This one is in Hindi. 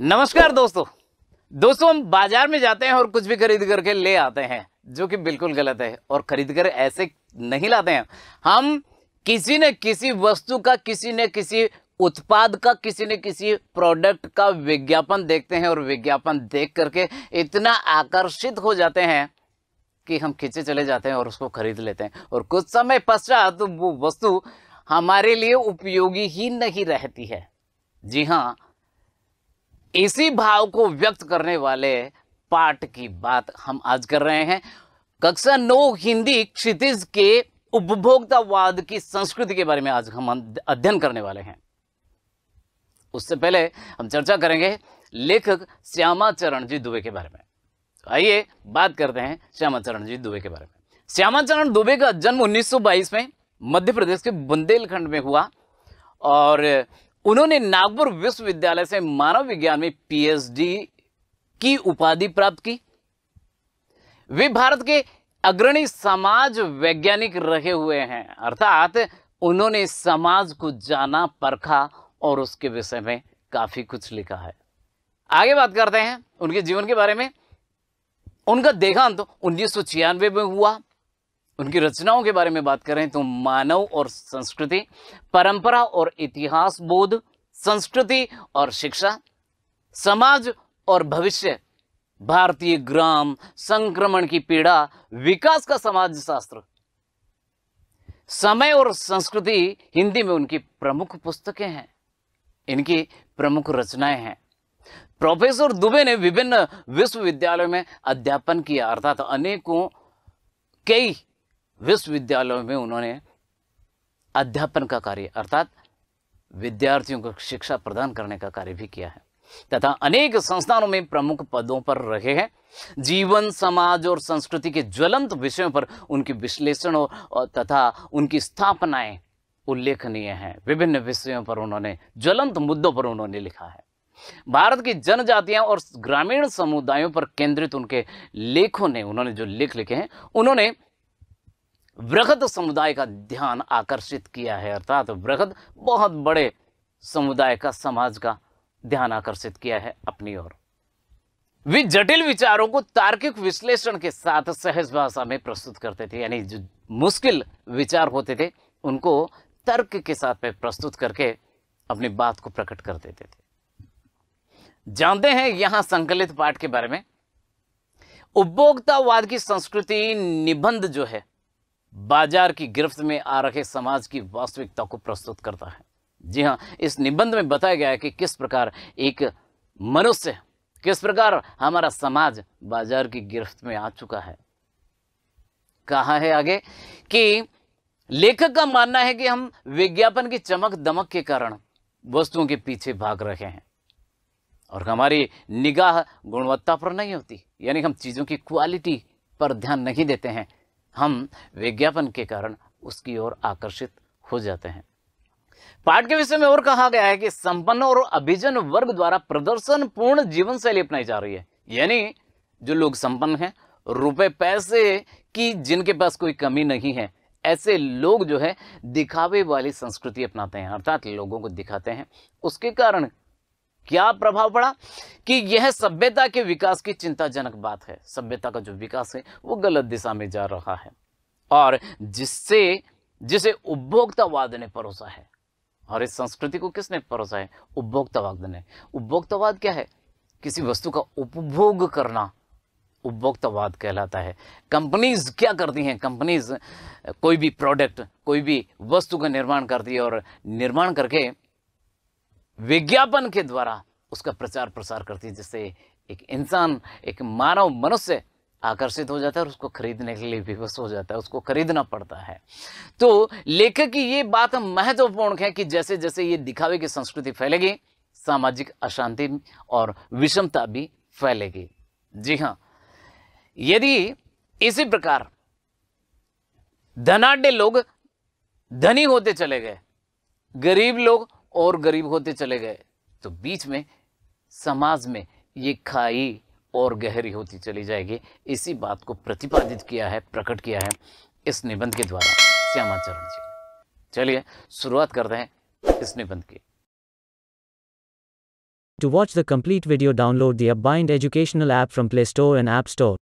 नमस्कार दोस्तों दोस्तों हम बाजार में जाते हैं और कुछ भी खरीद करके ले आते हैं जो कि बिल्कुल गलत है और खरीद कर ऐसे नहीं लाते हैं हम किसी न किसी वस्तु का किसी न किसी उत्पाद का किसी न किसी प्रोडक्ट का विज्ञापन देखते हैं और विज्ञापन देख करके इतना आकर्षित हो जाते हैं कि हम खींचे चले जाते हैं और उसको खरीद लेते हैं और कुछ समय पश्चात तो वो वस्तु हमारे लिए उपयोगी ही नहीं रहती है जी हाँ इसी भाव को व्यक्त करने वाले पाठ की बात हम आज कर रहे हैं कक्षा नौ हिंदी क्षितिज के उपभोक्तावाद की संस्कृति के बारे में आज हम अध्ययन करने वाले हैं उससे पहले हम चर्चा करेंगे लेखक श्यामाचरण जी दुबे के बारे में आइए बात करते हैं श्यामाचरण जी दुबे के बारे में श्यामाचरण दुबे का जन्म 1922 में मध्य प्रदेश के बुंदेलखंड में हुआ और उन्होंने नागपुर विश्वविद्यालय से मानव विज्ञान में पीएचडी की उपाधि प्राप्त की वे भारत के अग्रणी समाज वैज्ञानिक रहे हुए हैं अर्थात उन्होंने समाज को जाना परखा और उसके विषय में काफी कुछ लिखा है आगे बात करते हैं उनके जीवन के बारे में उनका देखांत तो उन्नीस में हुआ उनकी रचनाओं के बारे में बात करें तो मानव और संस्कृति परंपरा और इतिहास बोध संस्कृति और शिक्षा समाज और भविष्य भारतीय ग्राम संक्रमण की पीड़ा विकास का समाज शास्त्र समय और संस्कृति हिंदी में उनकी प्रमुख पुस्तकें हैं इनकी प्रमुख रचनाएं हैं प्रोफेसर दुबे ने विभिन्न विश्वविद्यालयों में अध्यापन किया अर्थात अनेकों कई विश्वविद्यालयों में उन्होंने अध्यापन का कार्य अर्थात विद्यार्थियों को शिक्षा प्रदान करने का कार्य भी किया है तथा अनेक संस्थानों में प्रमुख पदों पर रहे हैं जीवन समाज और संस्कृति के ज्वलंत विषयों पर उनके विश्लेषण तथा उनकी स्थापनाएं उल्लेखनीय हैं विभिन्न विषयों पर उन्होंने ज्वलंत मुद्दों पर उन्होंने लिखा है भारत की जनजातियां और ग्रामीण समुदायों पर केंद्रित उनके लेखों ने उन्होंने जो लेख लिखे हैं उन्होंने वृहद समुदाय का ध्यान आकर्षित किया है अर्थात वृहद बहुत बड़े समुदाय का समाज का ध्यान आकर्षित किया है अपनी ओर वे जटिल विचारों को तार्किक विश्लेषण के साथ सहज भाषा में प्रस्तुत करते थे यानी जो मुश्किल विचार होते थे उनको तर्क के साथ में प्रस्तुत करके अपनी बात को प्रकट कर देते थे जानते हैं यहां संकलित पाठ के बारे में उपभोक्तावाद की संस्कृति निबंध जो है बाजार की गिरफ्त में आ रखे समाज की वास्तविकता को प्रस्तुत करता है जी हाँ इस निबंध में बताया गया है कि किस प्रकार एक मनुष्य किस प्रकार हमारा समाज बाजार की गिरफ्त में आ चुका है कहा है आगे कि लेखक का मानना है कि हम विज्ञापन की चमक दमक के कारण वस्तुओं के पीछे भाग रहे हैं और हमारी निगाह गुणवत्ता पर नहीं होती यानी हम चीज़ों की क्वालिटी पर ध्यान नहीं देते हैं हम विज्ञापन के कारण उसकी ओर आकर्षित हो जाते हैं पाठ के विषय में और कहा गया है कि संपन्न और अभिजन वर्ग द्वारा प्रदर्शन पूर्ण जीवन शैली अपनाई जा रही है यानी जो लोग संपन्न हैं रुपए पैसे की जिनके पास कोई कमी नहीं है ऐसे लोग जो है दिखावे वाली संस्कृति अपनाते हैं अर्थात लोगों को दिखाते हैं उसके कारण क्या प्रभाव पड़ा कि यह सभ्यता के विकास की चिंताजनक बात है सभ्यता का जो विकास है वो गलत दिशा में जा रहा है और जिससे जिसे उपभोक्तावाद ने परोसा है और इस संस्कृति को किसने परोसा है उपभोक्तावाद ने उपभोक्तावाद क्या है किसी वस्तु का उपभोग करना उपभोक्तावाद कहलाता है कंपनीज क्या करती हैं कंपनीज कोई भी प्रोडक्ट कोई भी वस्तु का निर्माण करती है और निर्माण करके विज्ञापन के द्वारा उसका प्रचार प्रसार करती है जिससे एक इंसान एक मानव मनुष्य आकर्षित हो जाता है और उसको खरीदने के लिए विवश हो जाता है उसको खरीदना पड़ता है तो लेखक की ये बात महत्वपूर्ण है कि जैसे जैसे ये दिखावे की संस्कृति फैलेगी सामाजिक अशांति और विषमता भी फैलेगी जी हाँ यदि इसी प्रकार धनाढ़ लोग धनी होते चले गए गरीब लोग और गरीब होते चले गए तो बीच में समाज में ये खाई और गहरी होती चली जाएगी इसी बात को प्रतिपादित किया है प्रकट किया है इस निबंध के द्वारा श्यामाचरण जी चलिए शुरुआत करते हैं इस निबंध की to watch the complete video download दाइंड educational educational from play store and app store